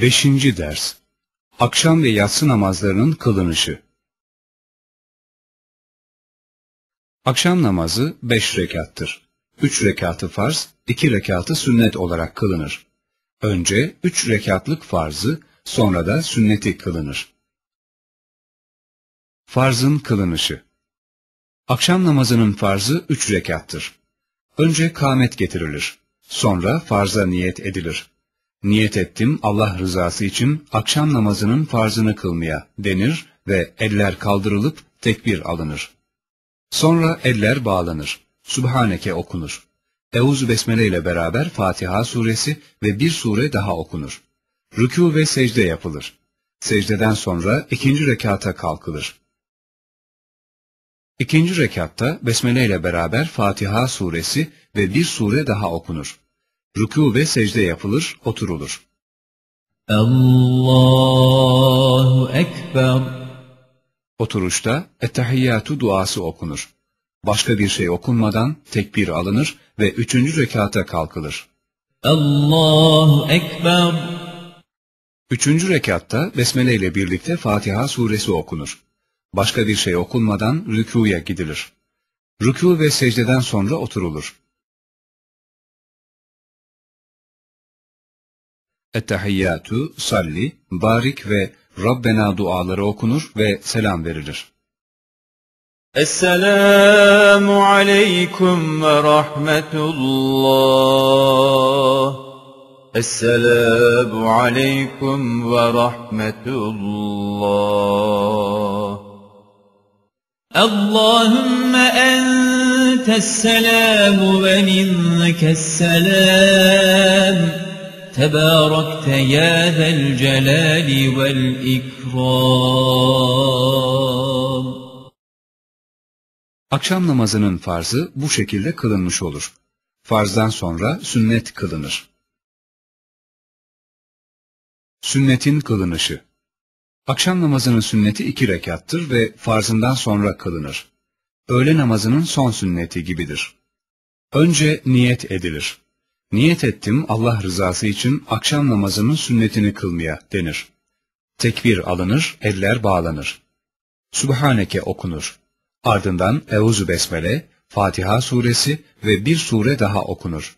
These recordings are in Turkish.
5. Ders Akşam ve yatsı namazlarının kılınışı Akşam namazı 5 rekattır. 3 rekatı farz, 2 rekatı sünnet olarak kılınır. Önce 3 rekatlık farzı, sonra da sünneti kılınır. Farzın kılınışı Akşam namazının farzı 3 rekattır. Önce kâmet getirilir, sonra farza niyet edilir niyet ettim Allah rızası için akşam namazının farzını kılmaya denir ve eller kaldırılıp tekbir alınır. Sonra eller bağlanır. Subhaneke okunur. Euzu Besmele ile beraber Fatiha suresi ve bir sure daha okunur. Rükû ve secde yapılır. Secdeden sonra ikinci rekata kalkılır. İkinci rekatta Besmele ile beraber Fatiha suresi ve bir sure daha okunur. Rükû ve secde yapılır, oturulur. Allahu Ekber Oturuşta ettehiyyatü duası okunur. Başka bir şey okunmadan tekbir alınır ve üçüncü rekata kalkılır. Allahu Ekber Üçüncü rekatta Besmele ile birlikte Fatiha suresi okunur. Başka bir şey okunmadan rükûya gidilir. Rükû ve secdeden sonra oturulur. ettehiyyatü, salli, barik ve Rabbena duaları okunur ve selam verilir. Esselamu aleyküm ve rahmetullah. Esselamu aleyküm ve rahmetullah. Allahümme entes selamu ve minke's selam. تباركت يا ذا الجلال والإكرام Akşam namazının farzı bu şekilde kılınmış olur. Farzdan sonra sünnet kılınır. Sünnetin kılınışı Akşam namazının sünneti iki rekattır ve farzından sonra kılınır. Öğle namazının son sünneti gibidir. Önce niyet edilir. Niyet ettim Allah rızası için akşam namazının sünnetini kılmaya denir. Tekbir alınır, eller bağlanır. Sübhaneke okunur. Ardından Euzu Besmele, Fatiha suresi ve bir sure daha okunur.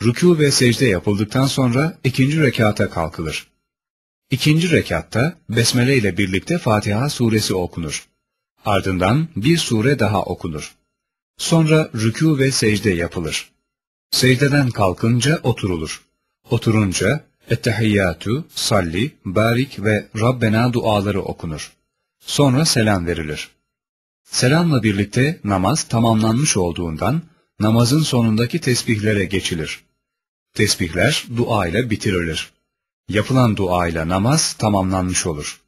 Rükû ve secde yapıldıktan sonra ikinci rekata kalkılır. İkinci rekatta Besmele ile birlikte Fatiha suresi okunur. Ardından bir sure daha okunur. Sonra rükû ve secde yapılır. Seyreden kalkınca oturulur. Oturunca ettehiyyatü, salli, barik ve Rabbena duaları okunur. Sonra selam verilir. Selamla birlikte namaz tamamlanmış olduğundan namazın sonundaki tesbihlere geçilir. Tesbihler dua ile bitirilir. Yapılan dua ile namaz tamamlanmış olur.